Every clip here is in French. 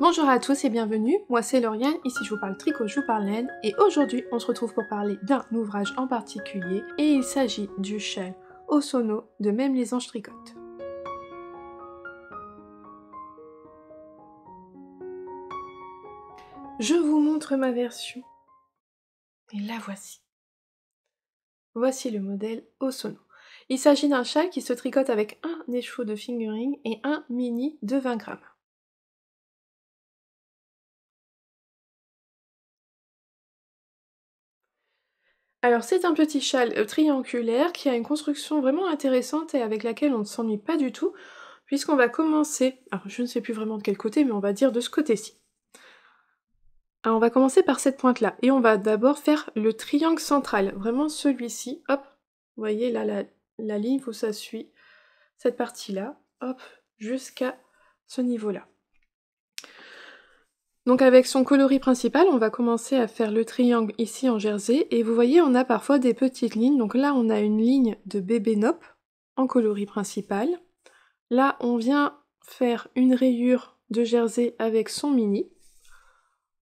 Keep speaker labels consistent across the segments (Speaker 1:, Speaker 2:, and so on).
Speaker 1: Bonjour à tous et bienvenue, moi c'est Lauriane, ici je vous parle tricot, je vous parle laine, et aujourd'hui on se retrouve pour parler d'un ouvrage en particulier, et il s'agit du châle Osono de Même les anges tricotent. Je vous montre ma version. Et la voici. Voici le modèle Osono. Il s'agit d'un chat qui se tricote avec un écheveau de fingering et un mini de 20 grammes. Alors c'est un petit châle euh, triangulaire qui a une construction vraiment intéressante et avec laquelle on ne s'ennuie pas du tout, puisqu'on va commencer, alors je ne sais plus vraiment de quel côté, mais on va dire de ce côté-ci. Alors on va commencer par cette pointe-là, et on va d'abord faire le triangle central, vraiment celui-ci, hop, vous voyez là la, la ligne où ça suit, cette partie-là, hop, jusqu'à ce niveau-là. Donc avec son coloris principal, on va commencer à faire le triangle ici en jersey. Et vous voyez, on a parfois des petites lignes. Donc là, on a une ligne de bébé nop en coloris principal. Là, on vient faire une rayure de jersey avec son mini.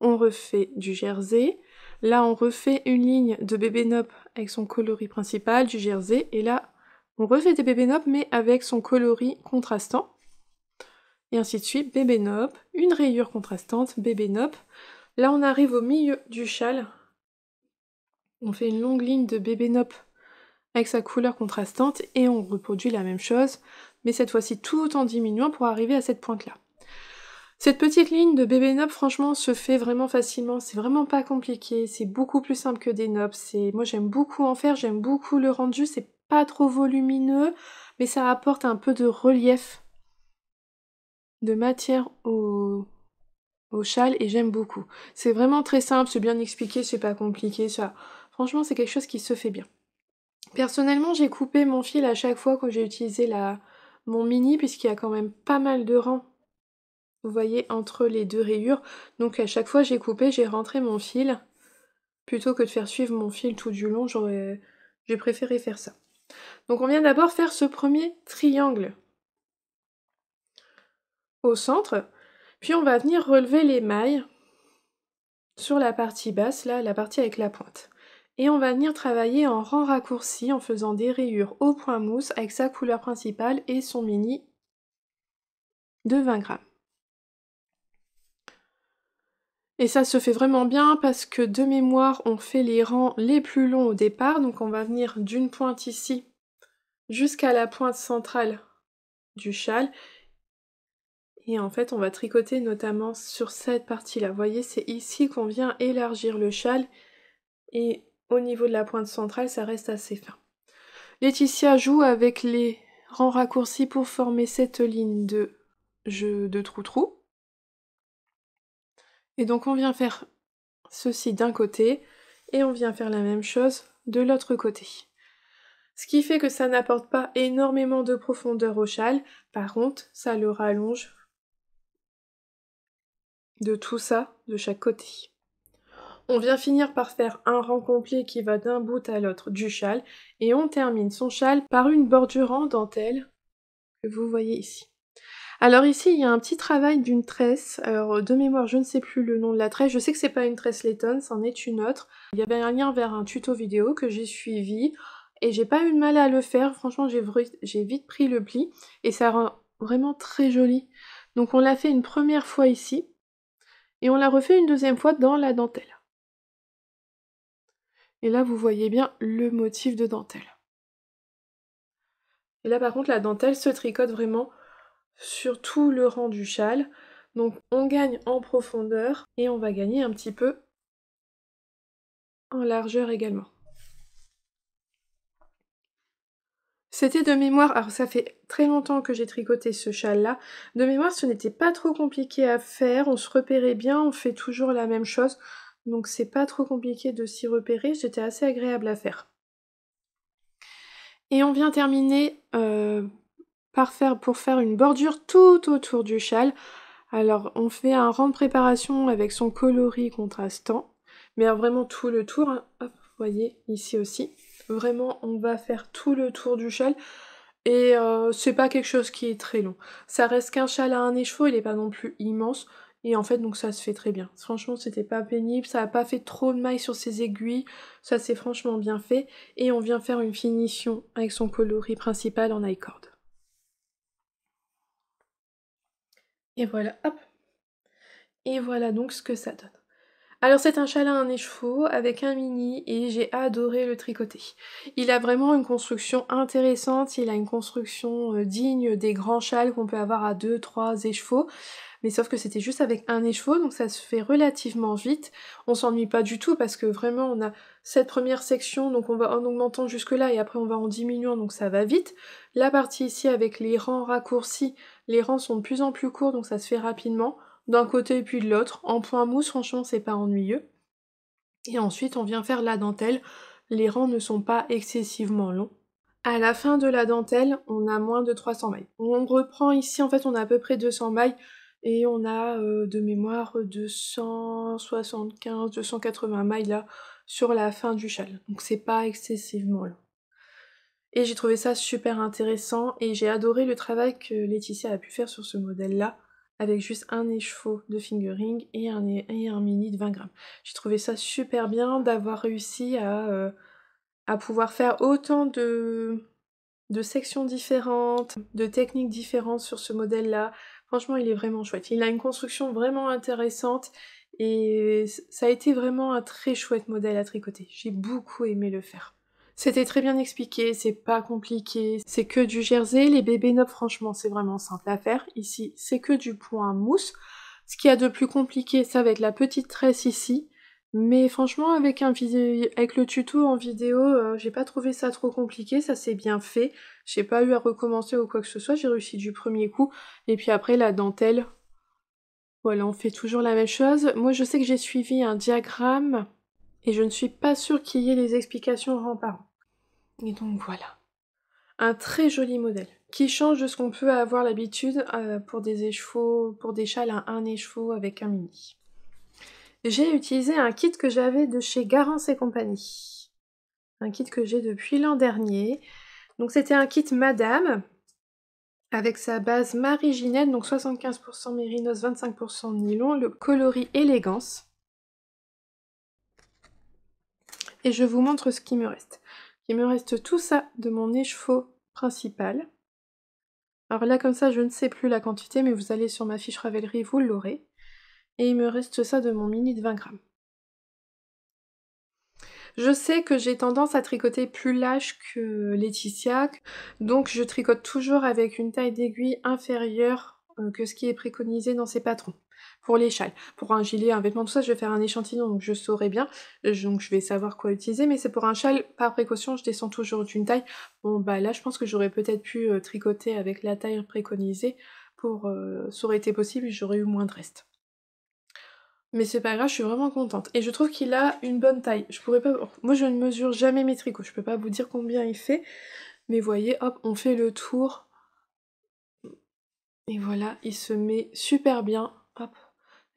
Speaker 1: On refait du jersey. Là, on refait une ligne de bébé nop avec son coloris principal, du jersey. Et là, on refait des bébé nop, mais avec son coloris contrastant et ainsi de suite, bébé nope, une rayure contrastante, bébé nope. Là on arrive au milieu du châle, on fait une longue ligne de bébé nope avec sa couleur contrastante et on reproduit la même chose, mais cette fois-ci tout en diminuant pour arriver à cette pointe-là. Cette petite ligne de bébé nope franchement, se fait vraiment facilement. C'est vraiment pas compliqué. C'est beaucoup plus simple que des nopes C'est, moi, j'aime beaucoup en faire. J'aime beaucoup le rendu. C'est pas trop volumineux, mais ça apporte un peu de relief de matière au, au châle et j'aime beaucoup. C'est vraiment très simple, c'est bien expliqué, c'est pas compliqué, ça. Franchement, c'est quelque chose qui se fait bien. Personnellement, j'ai coupé mon fil à chaque fois quand j'ai utilisé la, mon mini, puisqu'il y a quand même pas mal de rangs, vous voyez, entre les deux rayures. Donc à chaque fois, j'ai coupé, j'ai rentré mon fil. Plutôt que de faire suivre mon fil tout du long, j'ai préféré faire ça. Donc on vient d'abord faire ce premier triangle au centre, puis on va venir relever les mailles sur la partie basse, là, la partie avec la pointe. Et on va venir travailler en rang raccourci en faisant des rayures au point mousse avec sa couleur principale et son mini de 20 grammes. Et ça se fait vraiment bien parce que de mémoire, on fait les rangs les plus longs au départ. Donc on va venir d'une pointe ici jusqu'à la pointe centrale du châle et en fait, on va tricoter notamment sur cette partie-là. Vous voyez, c'est ici qu'on vient élargir le châle. Et au niveau de la pointe centrale, ça reste assez fin. Laetitia joue avec les rangs raccourcis pour former cette ligne de jeu de trou-trou. Et donc on vient faire ceci d'un côté et on vient faire la même chose de l'autre côté. Ce qui fait que ça n'apporte pas énormément de profondeur au châle, par contre ça le rallonge de tout ça de chaque côté. On vient finir par faire un rang complet qui va d'un bout à l'autre du châle et on termine son châle par une bordure en dentelle que vous voyez ici. Alors ici, il y a un petit travail d'une tresse. Alors de mémoire, je ne sais plus le nom de la tresse. Je sais que c'est pas une tresse Leton, c'en est une autre. Il y avait un lien vers un tuto vidéo que j'ai suivi et j'ai pas eu de mal à le faire. Franchement, j'ai vite pris le pli et ça rend vraiment très joli. Donc on l'a fait une première fois ici et on la refait une deuxième fois dans la dentelle. Et là, vous voyez bien le motif de dentelle. Et là, par contre, la dentelle se tricote vraiment sur tout le rang du châle. Donc, on gagne en profondeur et on va gagner un petit peu en largeur également. C'était de mémoire, alors ça fait très longtemps que j'ai tricoté ce châle-là, de mémoire ce n'était pas trop compliqué à faire, on se repérait bien, on fait toujours la même chose, donc c'est pas trop compliqué de s'y repérer, c'était assez agréable à faire. Et on vient terminer euh, par faire, pour faire une bordure tout autour du châle. Alors on fait un rang de préparation avec son coloris contrastant, mais vraiment tout le tour, hein. vous voyez ici aussi. Vraiment, on va faire tout le tour du châle. Et euh, c'est pas quelque chose qui est très long. Ça reste qu'un châle à un écheveau, il est pas non plus immense. Et en fait, donc ça se fait très bien. Franchement, c'était pas pénible, ça a pas fait trop de mailles sur ses aiguilles. Ça, s'est franchement bien fait. Et on vient faire une finition avec son coloris principal en I-cord. Et voilà, hop. Et voilà donc ce que ça donne. Alors c'est un châle à un écheveau avec un mini et j'ai adoré le tricoter. Il a vraiment une construction intéressante, il a une construction euh, digne des grands châles qu'on peut avoir à 2-3 écheveaux. Mais sauf que c'était juste avec un écheveau, donc ça se fait relativement vite. On s'ennuie pas du tout parce que vraiment on a cette première section, donc on va en augmentant jusque là et après on va en diminuant, donc ça va vite. La partie ici avec les rangs raccourcis, les rangs sont de plus en plus courts, donc ça se fait rapidement d'un côté et puis de l'autre. En point mousse, franchement, c'est pas ennuyeux. Et ensuite, on vient faire la dentelle. Les rangs ne sont pas excessivement longs. À la fin de la dentelle, on a moins de 300 mailles. On reprend ici, en fait, on a à peu près 200 mailles et on a euh, de mémoire 275, 280 mailles là sur la fin du châle. Donc c'est pas excessivement long. Et j'ai trouvé ça super intéressant et j'ai adoré le travail que Laetitia a pu faire sur ce modèle là avec juste un écheveau de fingering et un, mini de 20 grammes. J'ai trouvé ça super bien d'avoir réussi à, euh, pouvoir faire autant de sections différentes, de techniques différentes sur ce modèle-là. Franchement, il est vraiment chouette. Il a une construction vraiment intéressante et ça a été vraiment un très chouette modèle à tricoter. J'ai beaucoup aimé le faire. C'était très bien expliqué, c'est pas compliqué, c'est que du jersey, les bébés nobles franchement c'est vraiment simple à faire. Ici c'est que du point mousse. Ce qu'il y a de plus compliqué ça va être la petite tresse ici. Mais franchement avec, le tuto en vidéo euh, j'ai pas trouvé ça trop compliqué, ça s'est bien fait. J'ai pas eu à recommencer ou quoi que ce soit, j'ai réussi du premier coup. Et puis après la dentelle, voilà, on fait toujours la même chose. Moi, je sais que j'ai suivi un diagramme et je ne suis pas sûre qu'il y ait les explications rempart. Et donc voilà. Un très joli modèle qui change de ce qu'on peut avoir l'habitude euh, pour des échevaux, pour des châles à un écheveau avec un mini. J'ai utilisé un kit que j'avais de chez Garance et compagnie. Un kit que j'ai depuis l'an dernier. Donc c'était un kit Madame avec sa base Marie Ginette, donc 75% mérinos, 25% nylon, le coloris élégance. Et je vous montre ce qui me reste. Il me reste tout ça de mon écheveau principal. Alors là, comme ça, je ne sais plus la quantité, mais vous allez sur ma fiche Ravelry, vous l'aurez. Et il me reste ça de mon mini de 20 grammes. Je sais que j'ai tendance à tricoter plus lâche que Laetitia, donc je tricote toujours avec une taille d'aiguille inférieure euh, que ce qui est préconisé dans ces patrons pour les châles. Pour un gilet, un vêtement, tout ça, je vais faire un échantillon, donc je saurai bien, euh, donc je vais savoir quoi utiliser, mais c'est pour un châle, par précaution, je descends toujours d'une taille. Bon, bah là, je pense que j'aurais peut-être pu euh, tricoter avec la taille préconisée, pour, euh, ça aurait été possible, j'aurais eu moins de reste. Mais c'est pas grave, je suis vraiment contente. Et je trouve qu'il a une bonne taille. Je pourrais pas... Moi, je ne mesure jamais mes tricots, je peux pas vous dire combien il fait, mais voyez, hop, on fait le tour. Et voilà, il se met super bien. Hop.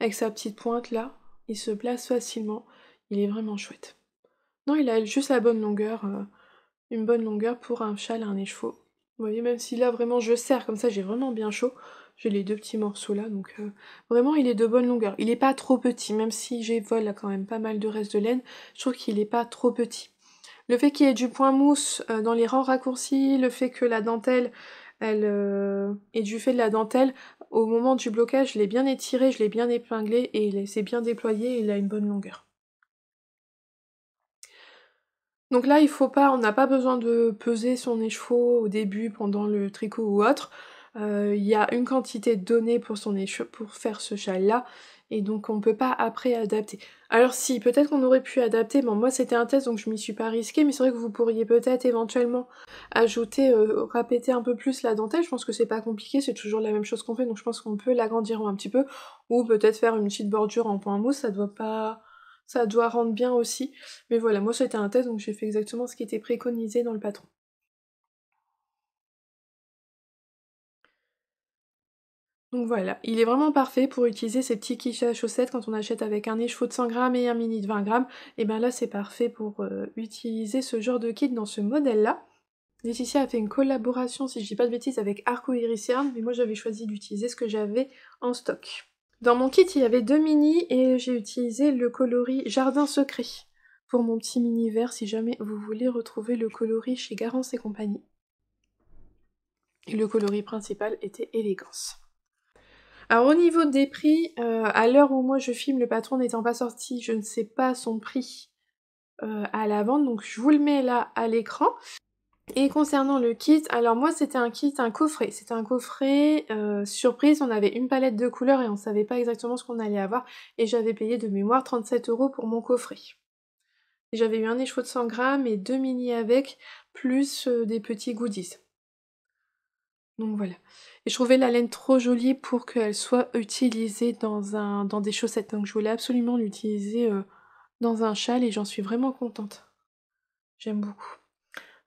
Speaker 1: Avec sa petite pointe là, il se place facilement. Il est vraiment chouette. Non, il a juste la bonne longueur. Euh, une bonne longueur pour un châle, un écheveau. Vous voyez, même si là vraiment je serre, comme ça j'ai vraiment bien chaud. J'ai les deux petits morceaux là, donc euh, vraiment il est de bonne longueur. Il n'est pas trop petit, même si j'ai quand même pas mal de reste de laine, je trouve qu'il n'est pas trop petit. Le fait qu'il y ait du point mousse euh, dans les rangs raccourcis, le fait que la dentelle elle euh, et du fait de la dentelle, au moment du blocage, je l'ai bien étiré, je l'ai bien épinglé et il bien déployé et il a une bonne longueur. Donc là, il faut pas, on n'a pas besoin de peser son écheveau au début pendant le tricot ou autre. Euh, il y a une quantité donnée pour son pour faire ce châle là et donc on ne peut pas après adapter. Alors si, peut-être qu'on aurait pu adapter, mais moi c'était un test donc je m'y suis pas risquée, mais c'est vrai que vous pourriez peut-être éventuellement ajouter, euh, répéter un peu plus la dentelle. Je pense que c'est pas compliqué, c'est toujours la même chose qu'on fait, donc je pense qu'on peut l'agrandir un petit peu, ou peut-être faire une petite bordure en point mousse, ça doit pas. ça doit rendre bien aussi. Mais voilà, moi c'était un test, donc j'ai fait exactement ce qui était préconisé dans le patron. Donc voilà, il est vraiment parfait pour utiliser ces petits quiches à chaussettes quand on achète avec un écheveau de 100 grammes et un mini de 20 grammes. Et eh bien là, c'est parfait pour euh, utiliser ce genre de kit dans ce modèle-là. Laetitia a fait une collaboration, si je dis pas de bêtises, avec Arco Ricerne, mais moi j'avais choisi d'utiliser ce que j'avais en stock. Dans mon kit, il y avait deux mini et j'ai utilisé le coloris Jardin Secret pour mon petit mini vert si jamais vous voulez retrouver le coloris chez Garance et compagnie. Et le coloris principal était Élégance. Alors au niveau des prix, euh, à l'heure où moi je filme, le patron n'étant pas sorti, je ne sais pas son prix euh, à la vente, donc je vous le mets là à l'écran. Et concernant le kit, alors moi c'était un kit, un coffret. C'était un coffret euh, surprise, on avait une palette de couleurs et on ne savait pas exactement ce qu'on allait avoir. Et j'avais payé de mémoire 37 euros pour mon coffret. J'avais eu un écheveau de 100 grammes et deux mini avec, plus euh, des petits goodies. Donc voilà. Et je trouvais la laine trop jolie pour qu'elle soit utilisée dans, un, dans des chaussettes. Donc je voulais absolument l'utiliser euh, dans un châle et j'en suis vraiment contente. J'aime beaucoup.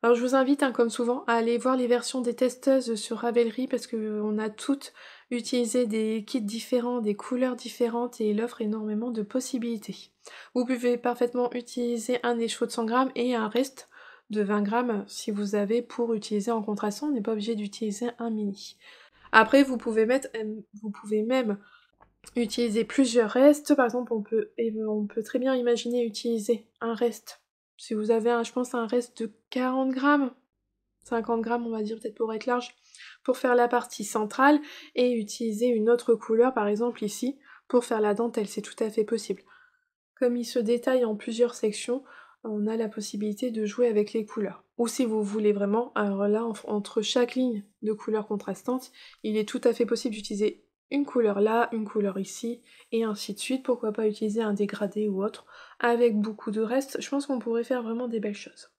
Speaker 1: Alors je vous invite, hein, comme souvent, à aller voir les versions des testeuses sur Ravelry parce qu'on euh, a toutes utilisé des kits différents, des couleurs différentes et il offre énormément de possibilités. Vous pouvez parfaitement utiliser un écheveau de 100 grammes et un reste de 20 grammes si vous avez pour utiliser en contrastant, on n'est pas obligé d'utiliser un mini. Après, vous pouvez, mettre, euh, vous pouvez même utiliser plusieurs restes. Par exemple, on peut, on peut très bien imaginer utiliser un reste si vous avez, un, je pense, un reste de 40 grammes, 50 grammes on va dire peut-être pour être large, pour faire la partie centrale et utiliser une autre couleur, par exemple ici, pour faire la dentelle, c'est tout à fait possible. Comme il se détaille en plusieurs sections, on a la possibilité de jouer avec les couleurs. Ou si vous voulez vraiment, alors là, entre chaque ligne de couleurs contrastantes, il est tout à fait possible d'utiliser une couleur là, une couleur ici, et ainsi de suite. Pourquoi pas utiliser un dégradé ou autre avec beaucoup de reste. Je pense qu'on pourrait faire vraiment des belles choses.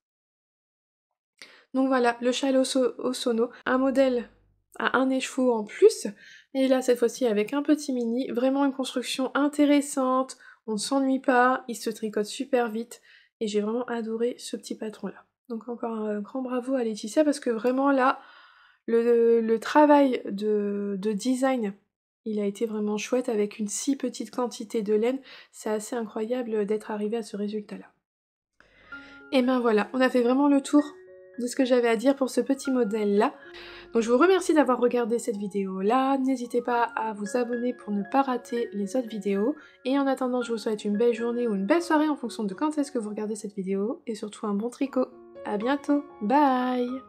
Speaker 1: Donc voilà, le châle Osono, un modèle à un écheveau en plus, et là cette fois-ci avec un petit mini, vraiment une construction intéressante, on ne s'ennuie pas, il se tricote super vite, et j'ai vraiment adoré ce petit patron-là. Donc encore un grand bravo à Laetitia, parce que vraiment là, le, travail de design il a été vraiment chouette avec une si petite quantité de laine. C'est assez incroyable d'être arrivé à ce résultat-là. Et eh ben voilà, on a fait vraiment le tour de ce que j'avais à dire pour ce petit modèle-là. Donc je vous remercie d'avoir regardé cette vidéo-là. N'hésitez pas à vous abonner pour ne pas rater les autres vidéos. Et en attendant, je vous souhaite une belle journée ou une belle soirée en fonction de quand est-ce que vous regardez cette vidéo. Et surtout un bon tricot. A bientôt. Bye